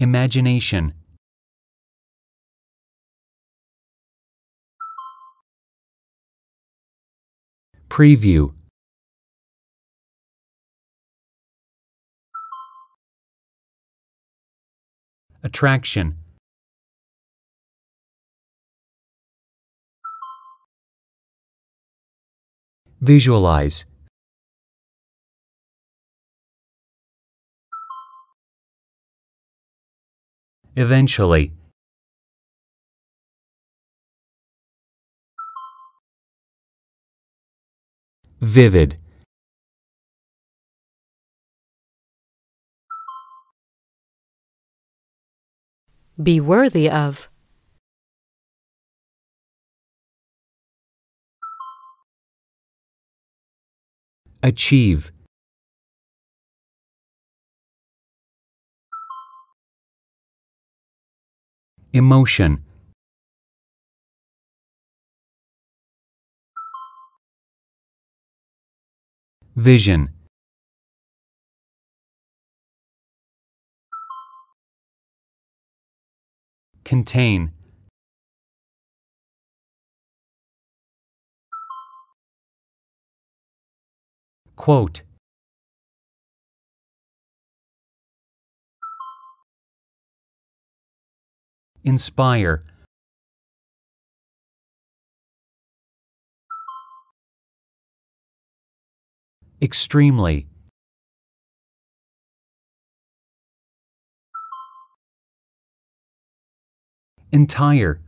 Imagination Preview Attraction Visualize Eventually Vivid Be worthy of Achieve emotion. Vision. Contain. Quote. inspire extremely entire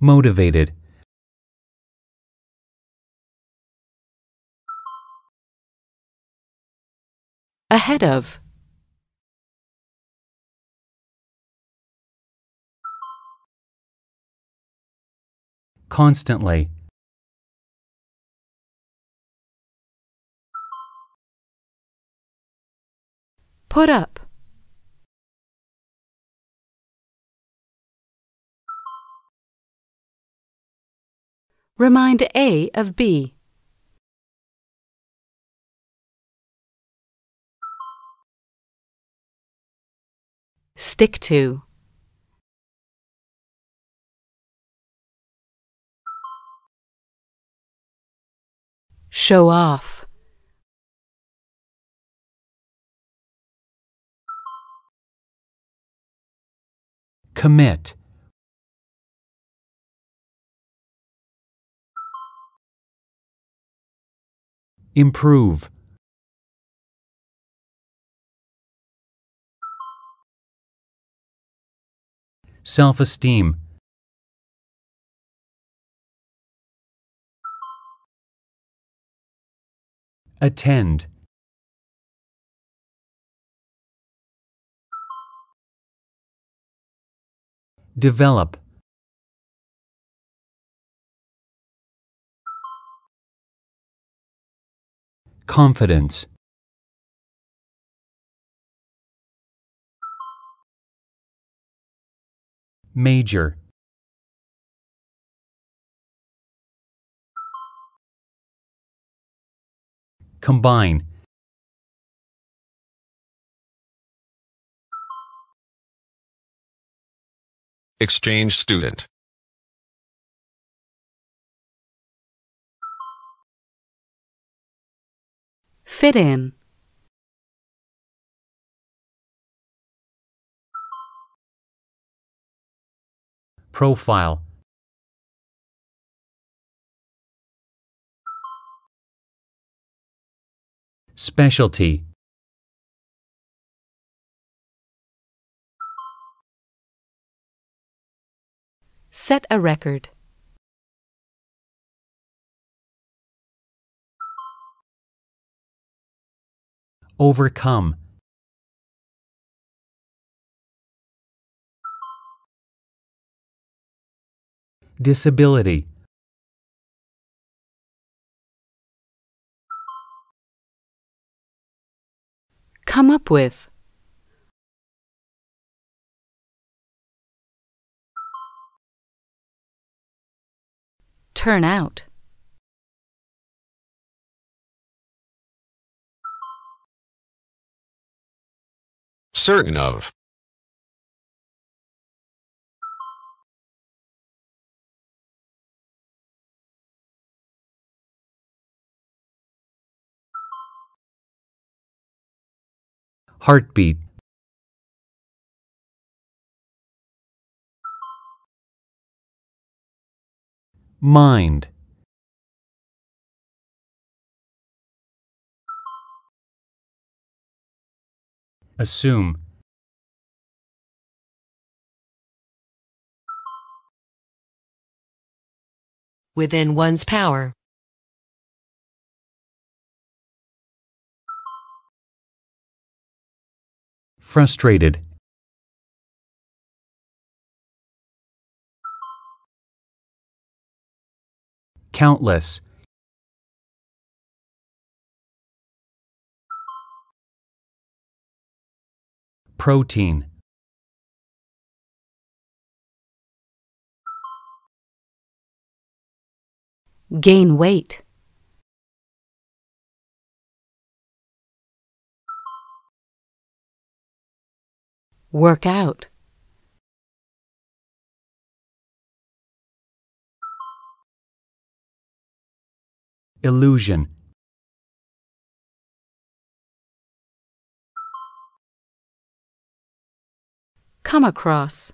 motivated Ahead of. Constantly. Put up. Remind A of B. Stick to. Show off. Commit. Improve. self esteem. Attend. Develop. Confidence. Major Combine Exchange student Fit in profile Specialty Set a record. Overcome disability Come up with Turn out Certain of heartbeat mind assume within one's power frustrated countless. Protein Gain weight. Work out. Illusion. Come across.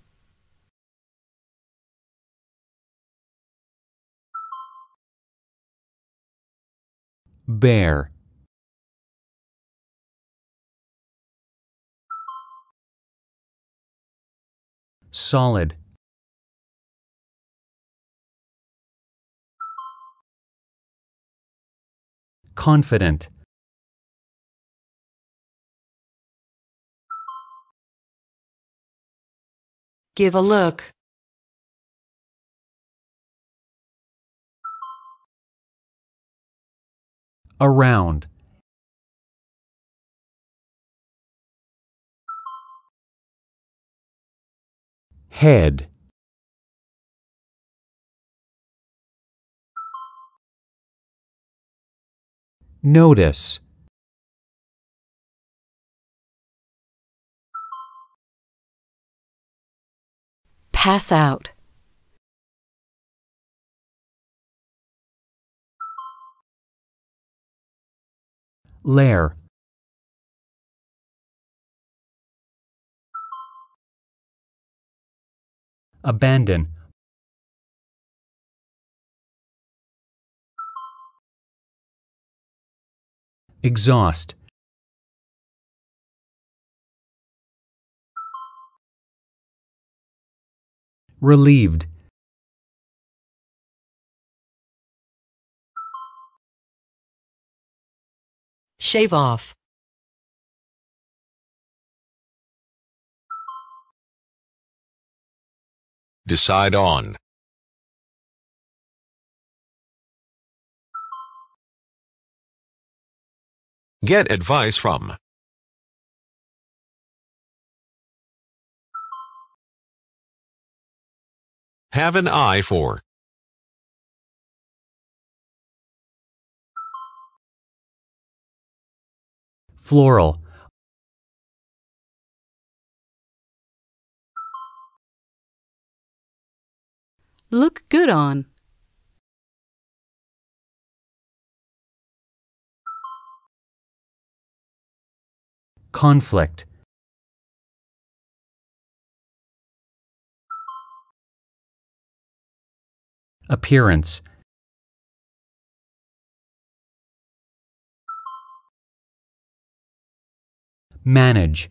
Bear. solid confident give a look around Head Notice Pass out Lair abandon exhaust relieved shave off Decide on. Get advice from. Have an eye for. Floral Look good on. Conflict Appearance Manage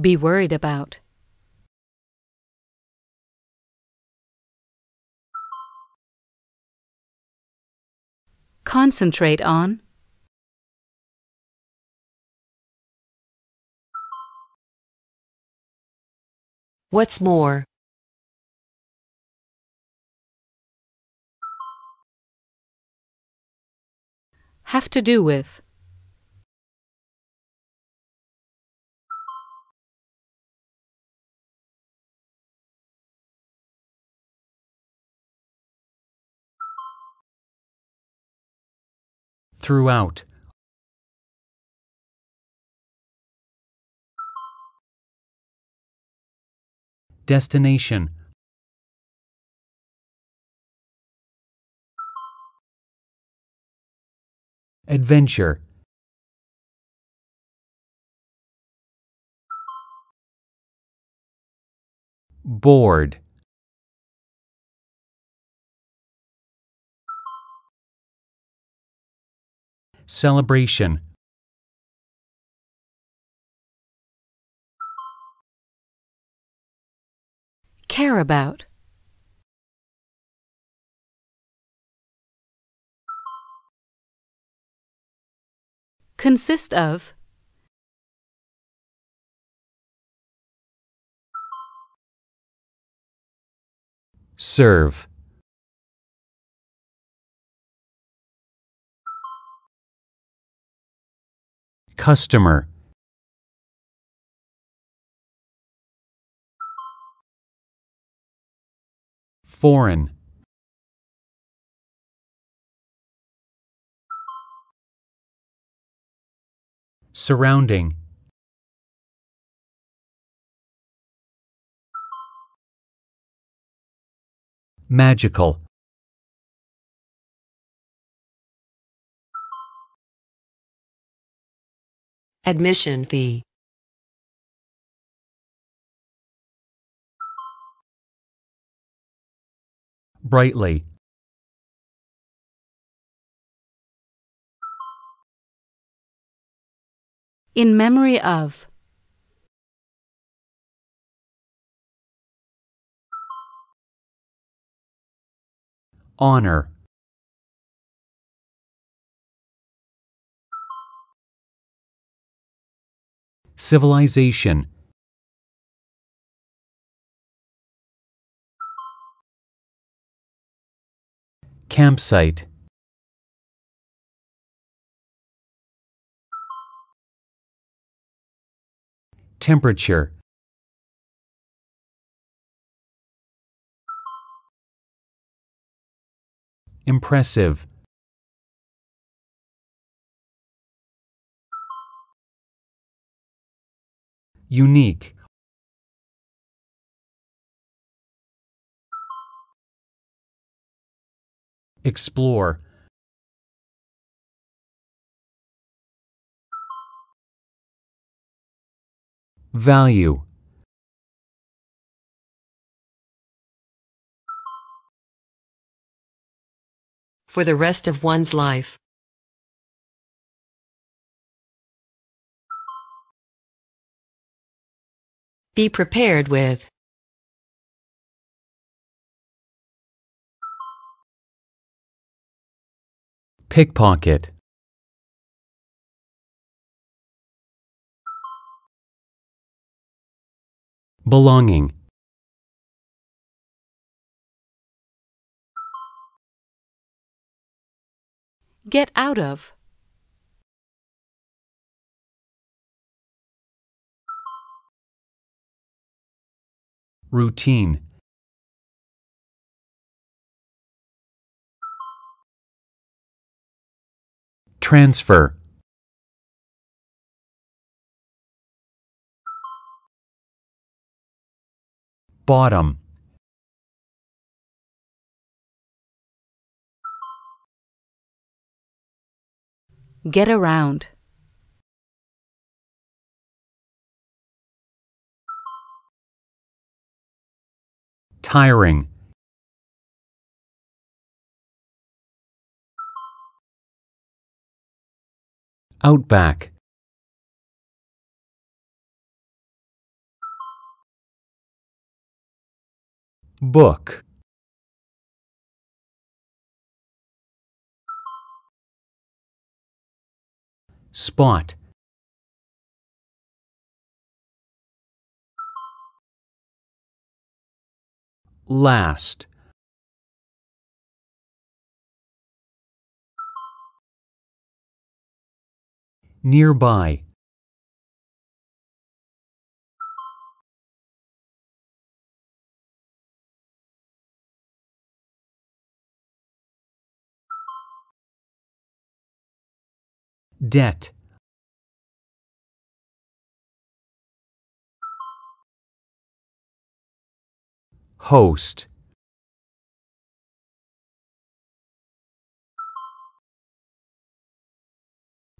be worried about. Concentrate on. What's more? Have to do with. throughout Destination Adventure Bored celebration. Care about. Consist of. Serve. Customer Foreign Surrounding Magical Admission fee. Brightly. In memory of. Honor. civilization. Campsite Temperature Impressive unique explore value for the rest of one's life Be prepared with. Pickpocket. Belonging. Get out of. Routine Transfer Bottom Get around tiring outback book spot last nearby debt Host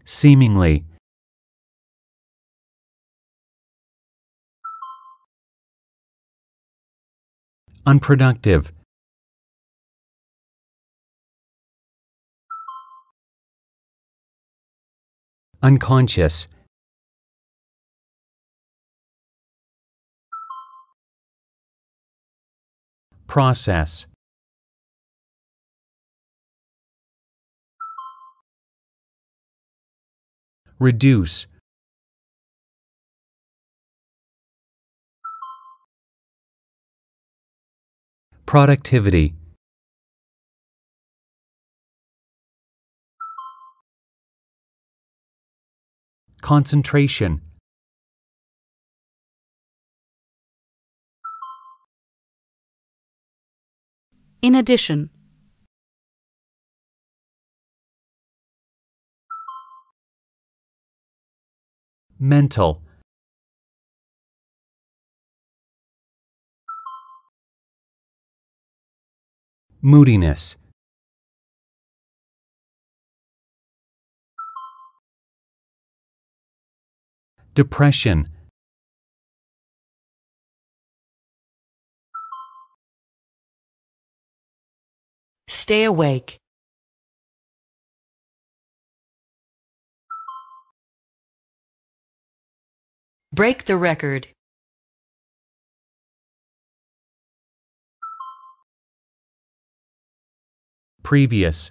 Seemingly Unproductive Unconscious process. Reduce. Productivity. Concentration. In addition, mental moodiness depression Stay awake. Break the record. Previous.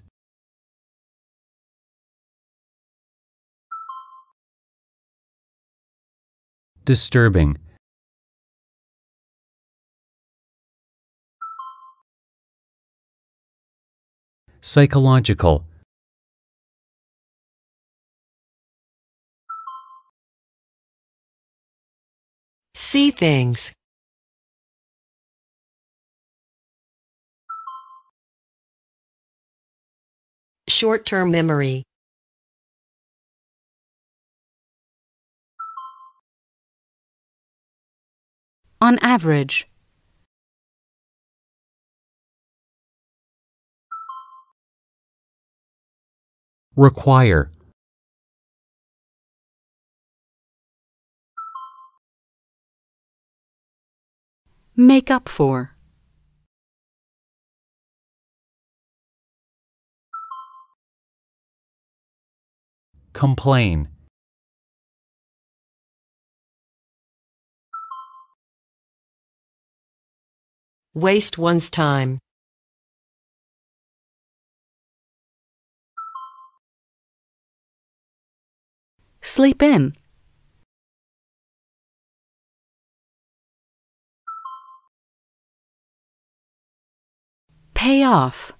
Disturbing. Psychological See things. Short-term memory. On average. Require Make up for Complain Waste one's time Sleep in. Pay off.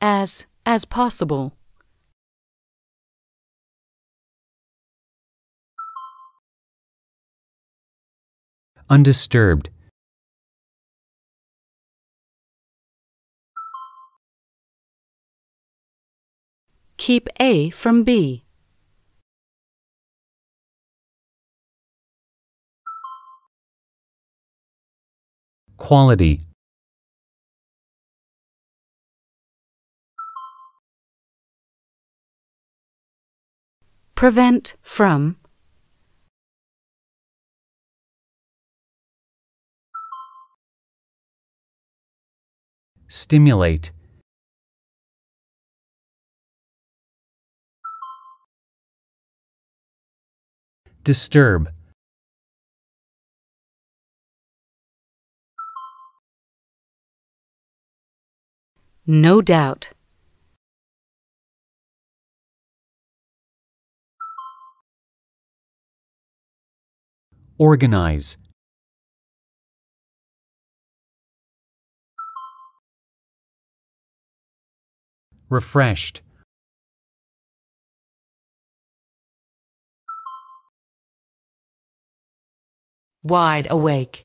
As, as possible. Undisturbed Keep A from B. Quality Prevent from Stimulate Disturb No doubt. Organize. Refreshed. wide awake.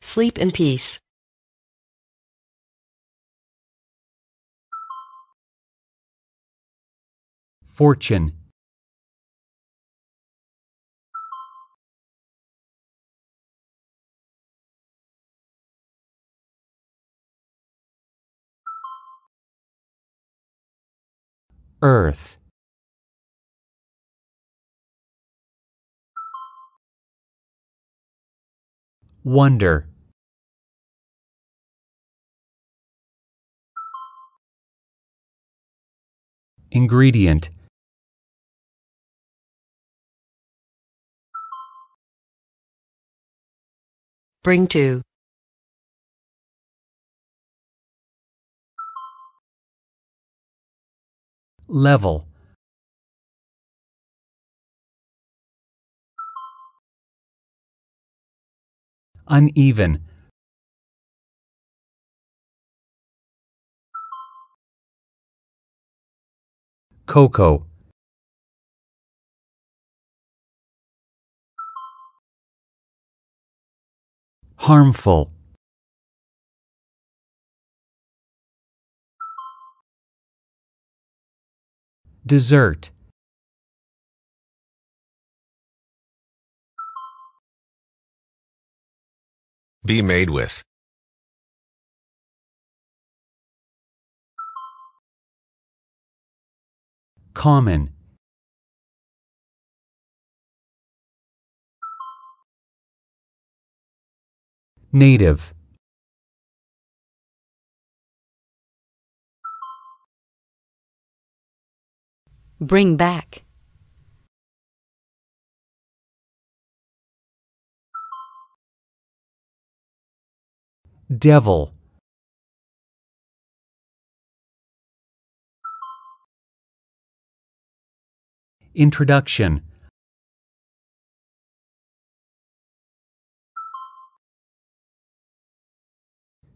Sleep in peace. Fortune earth wonder ingredient bring to level. Uneven. Cocoa. Harmful. Dessert Be made with. Common. Native. Bring back. Devil. Introduction.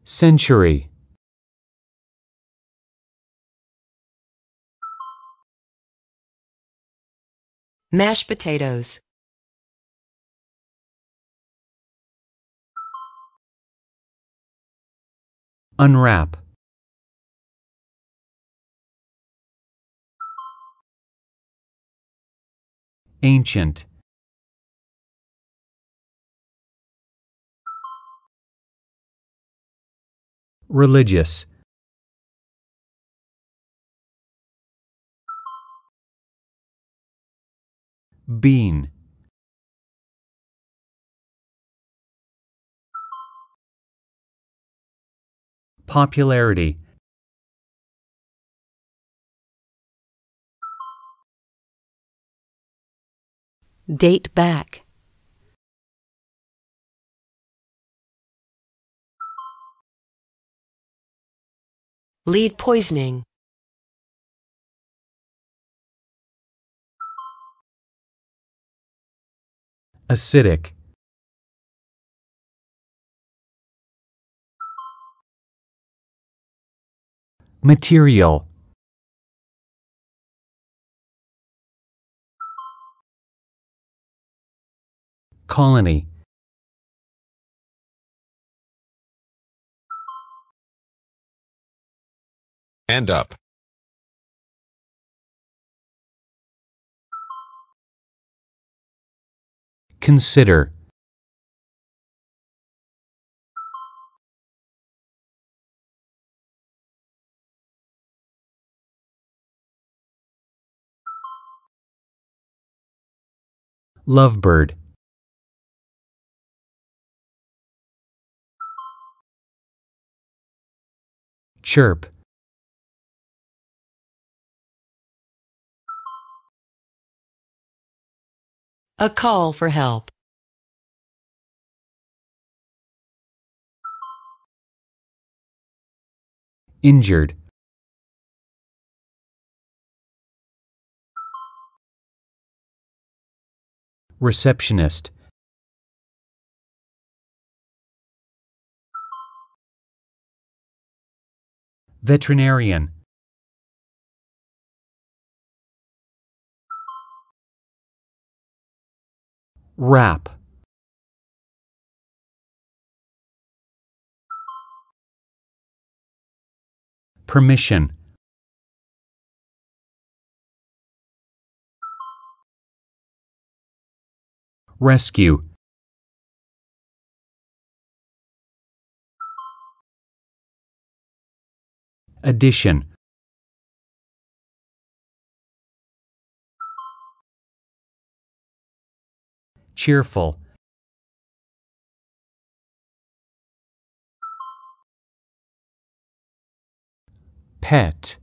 Century. Mashed potatoes. Unwrap. Ancient. Religious. Bean Popularity Date back. Lead poisoning. acidic material colony End up Consider Lovebird Chirp A call for help. Injured. Receptionist. Veterinarian. Wrap. Permission. Rescue. Addition. cheerful pet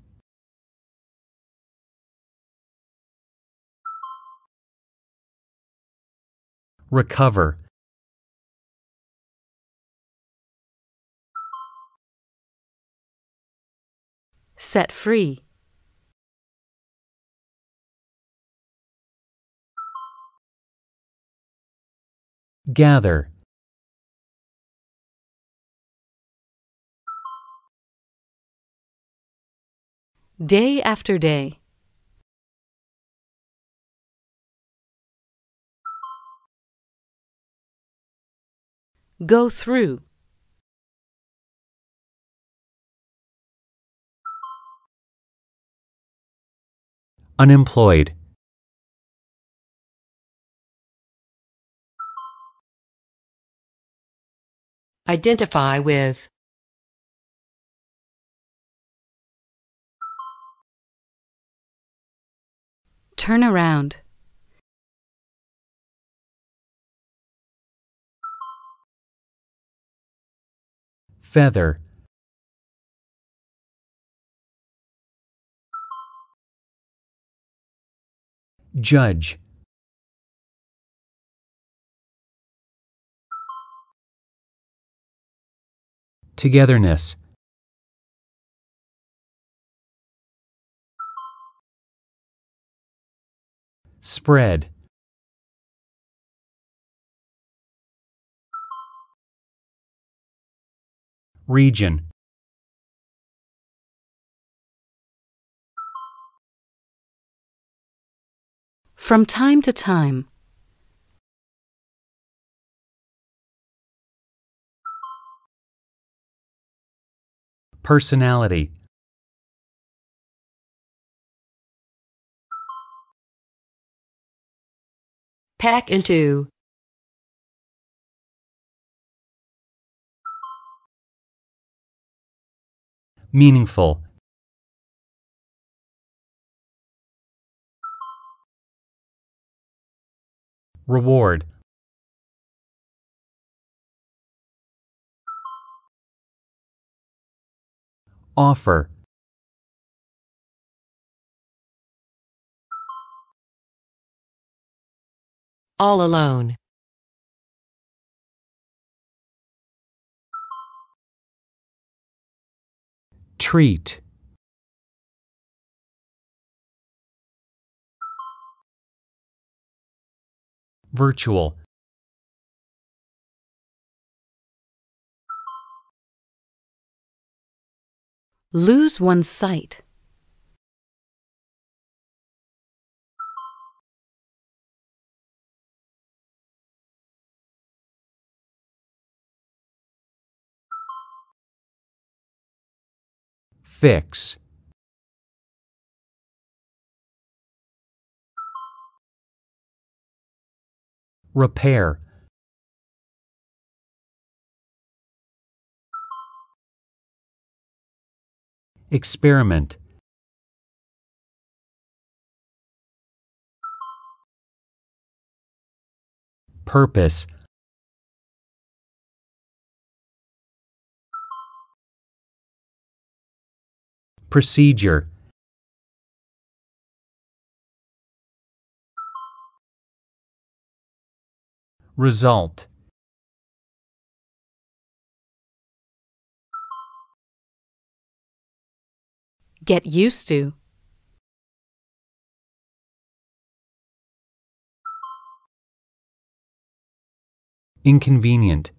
recover set free gather day after day go through unemployed Identify with. Turn around. Feather. Judge. togetherness spread region From time to time, Personality Pack into Meaningful Reward offer all alone treat virtual Lose one's sight. Fix. Repair. Experiment Purpose Procedure Result Get used to. Inconvenient.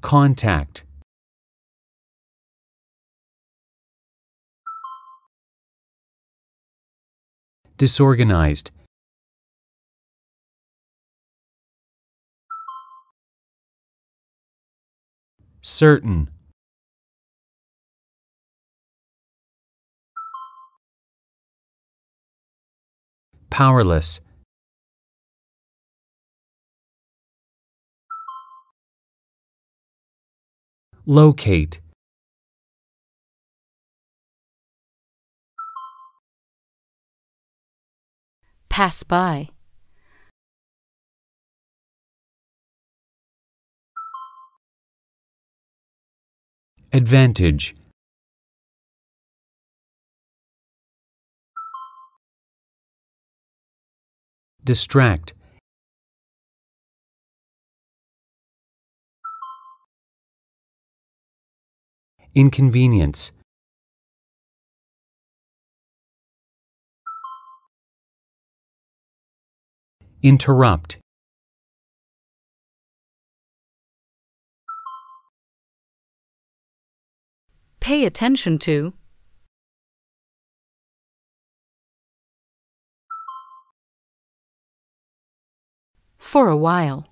Contact. Disorganized. certain powerless locate pass by Advantage Distract Inconvenience Interrupt Pay attention to. For a while.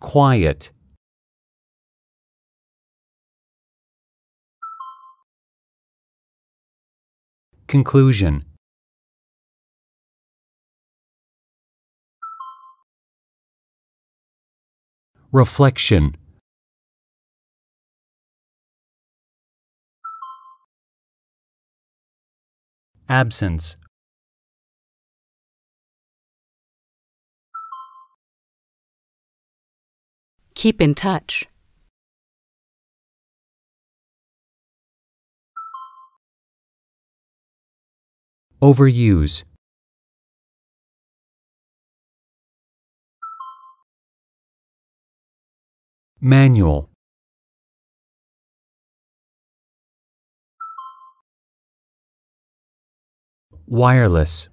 Quiet. Conclusion Reflection Absence Keep in touch. Overuse Manual Wireless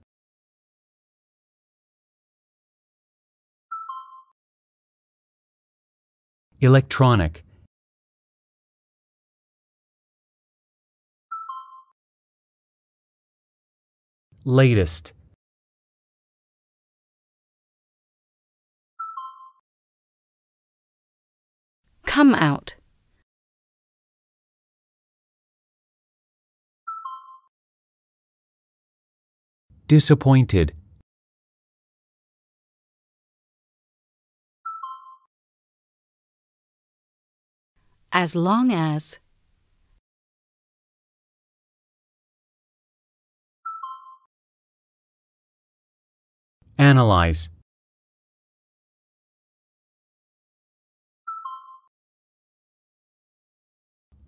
Electronic Latest Come out. Disappointed. As long as Analyze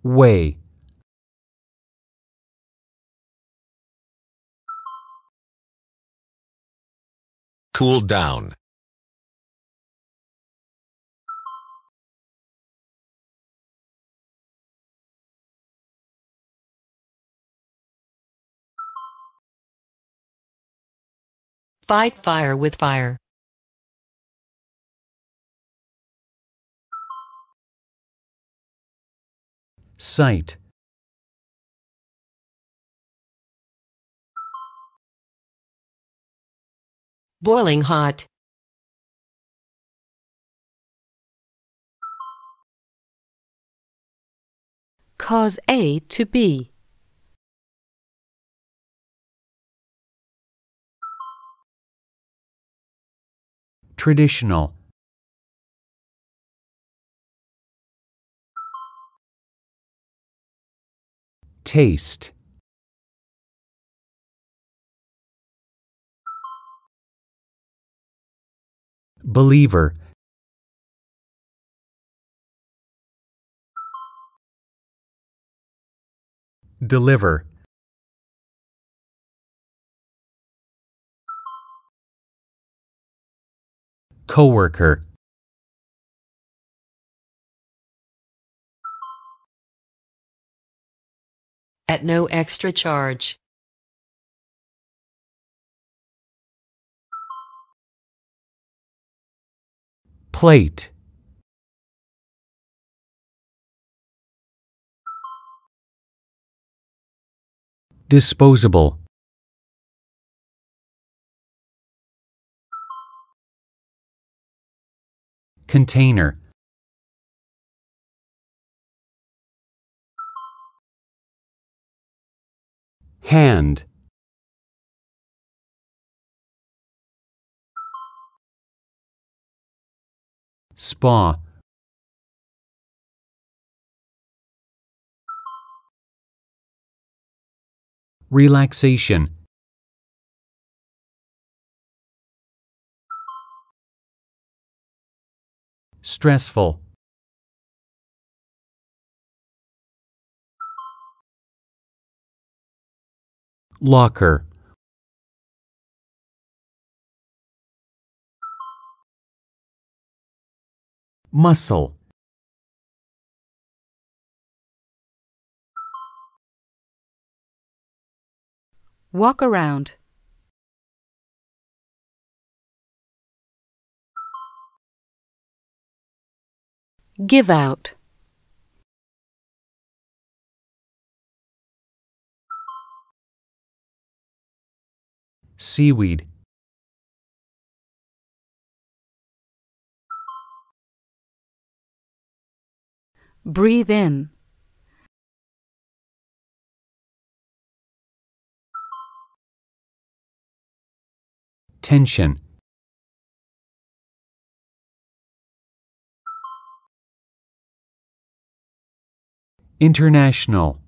way cool down Fight fire with fire. sight boiling hot cause A to B. Traditional Taste. Believer. Deliver. Coworker. at no extra charge. Plate Disposable Container Hand Spa Relaxation Stressful Locker Muscle Walk around. Give out. seaweed Breathe in. Tension. International.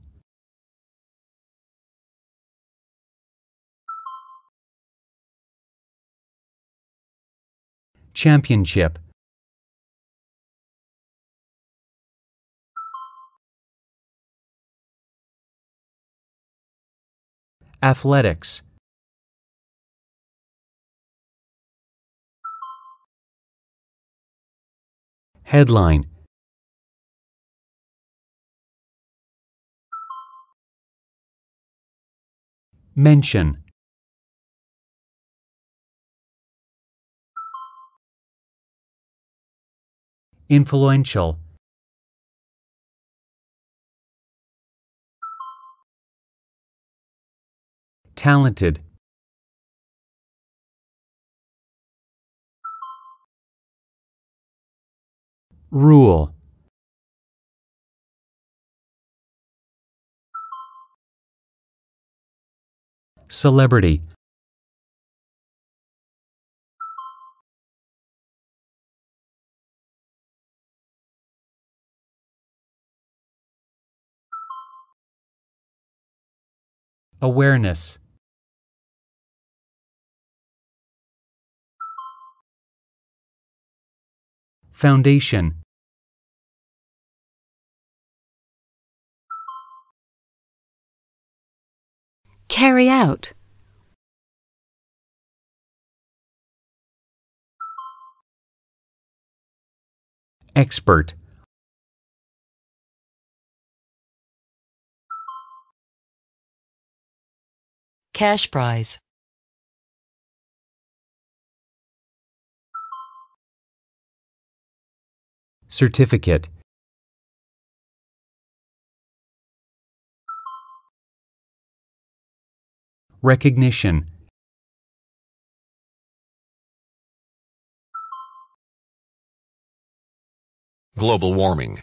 Championship Athletics Headline Mention influential talented rule celebrity Awareness Foundation Carry out Expert cash prize. Certificate Recognition Global warming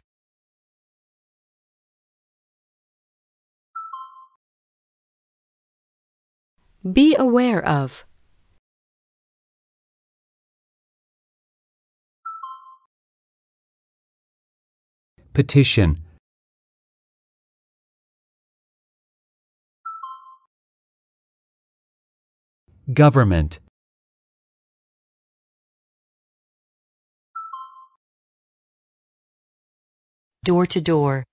Be aware of. Petition Government Door to door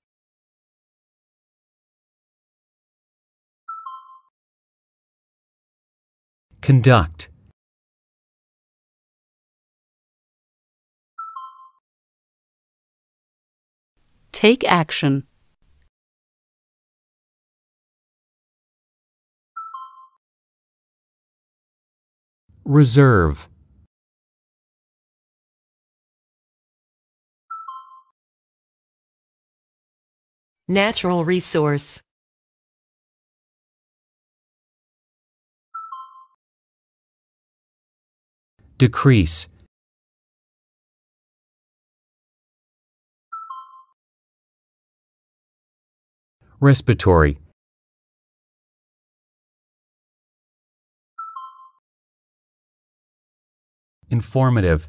Conduct Take action. Reserve. Natural resource. decrease respiratory informative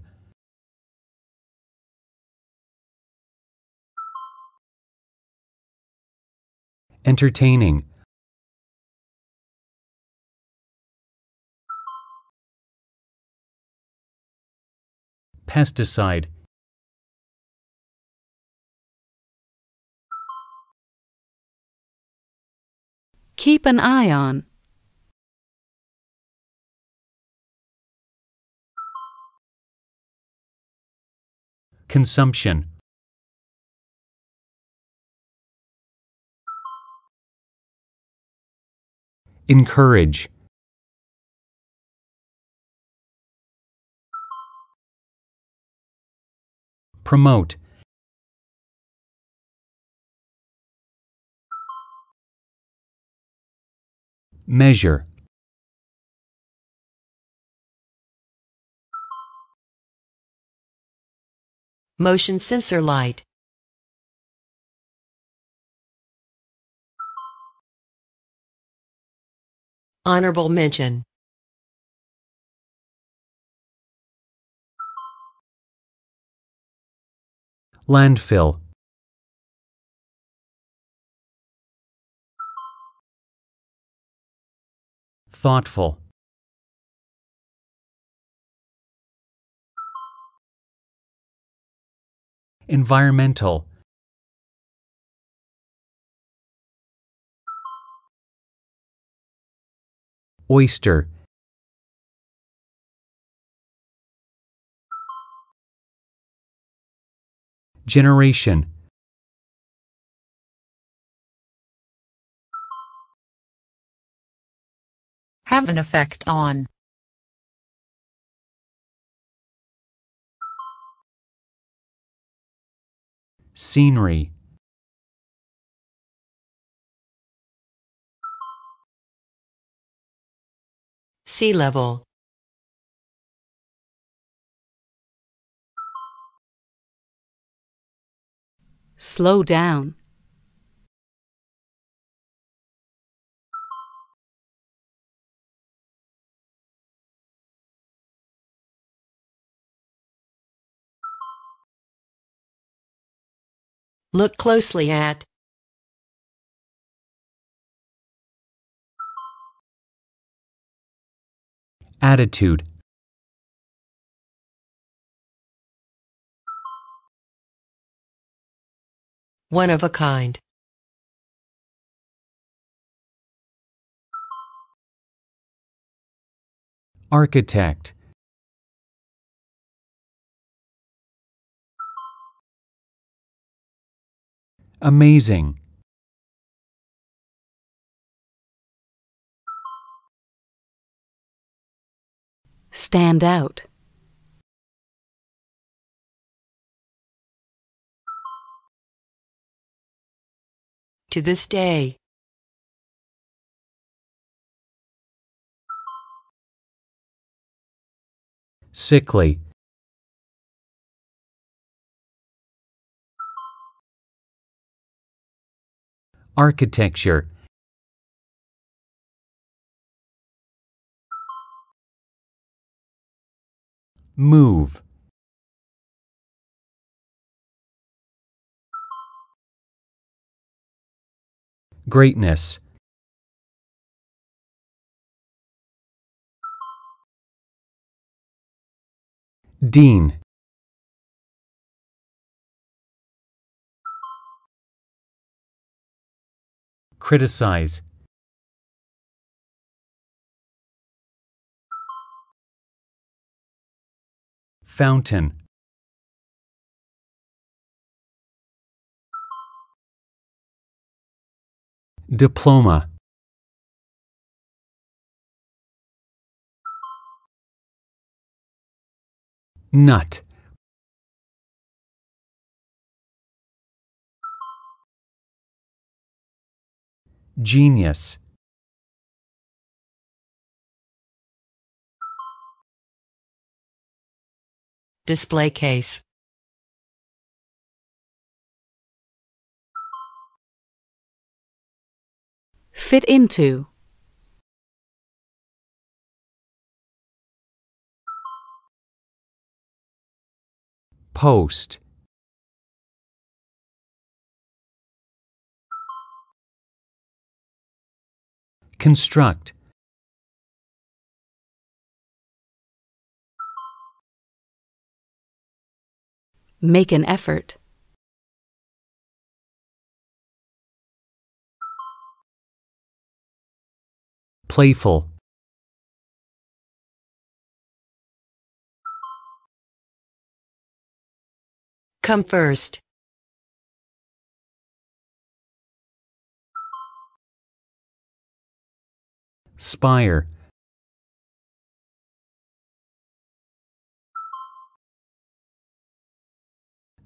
entertaining pesticide Keep an eye on. Consumption. Encourage. promote measure motion sensor light honorable mention Landfill Thoughtful Environmental Oyster generation have an effect on scenery sea level Slow down. Look closely at. Attitude One of a kind. Architect Amazing Stand out to this day. Sickly. Architecture. Move. greatness Dean Criticize Fountain Diploma Nut Genius Display case Fit into. Post. Construct. Make an effort. playful come first spire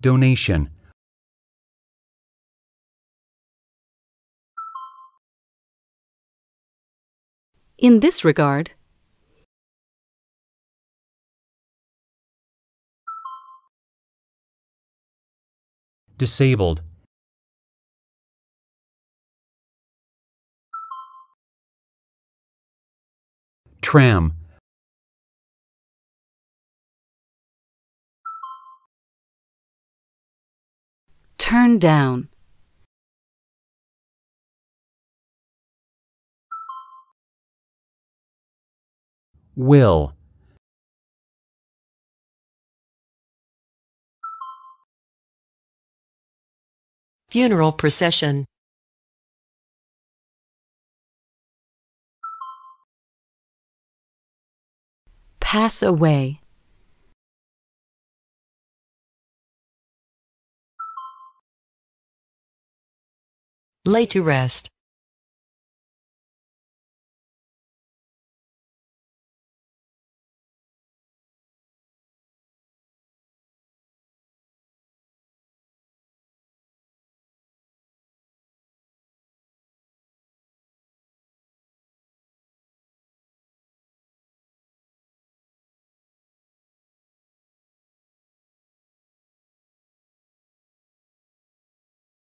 donation in this regard. Disabled. Tram. Turn down. Will. Funeral procession. Pass away. Lay to rest.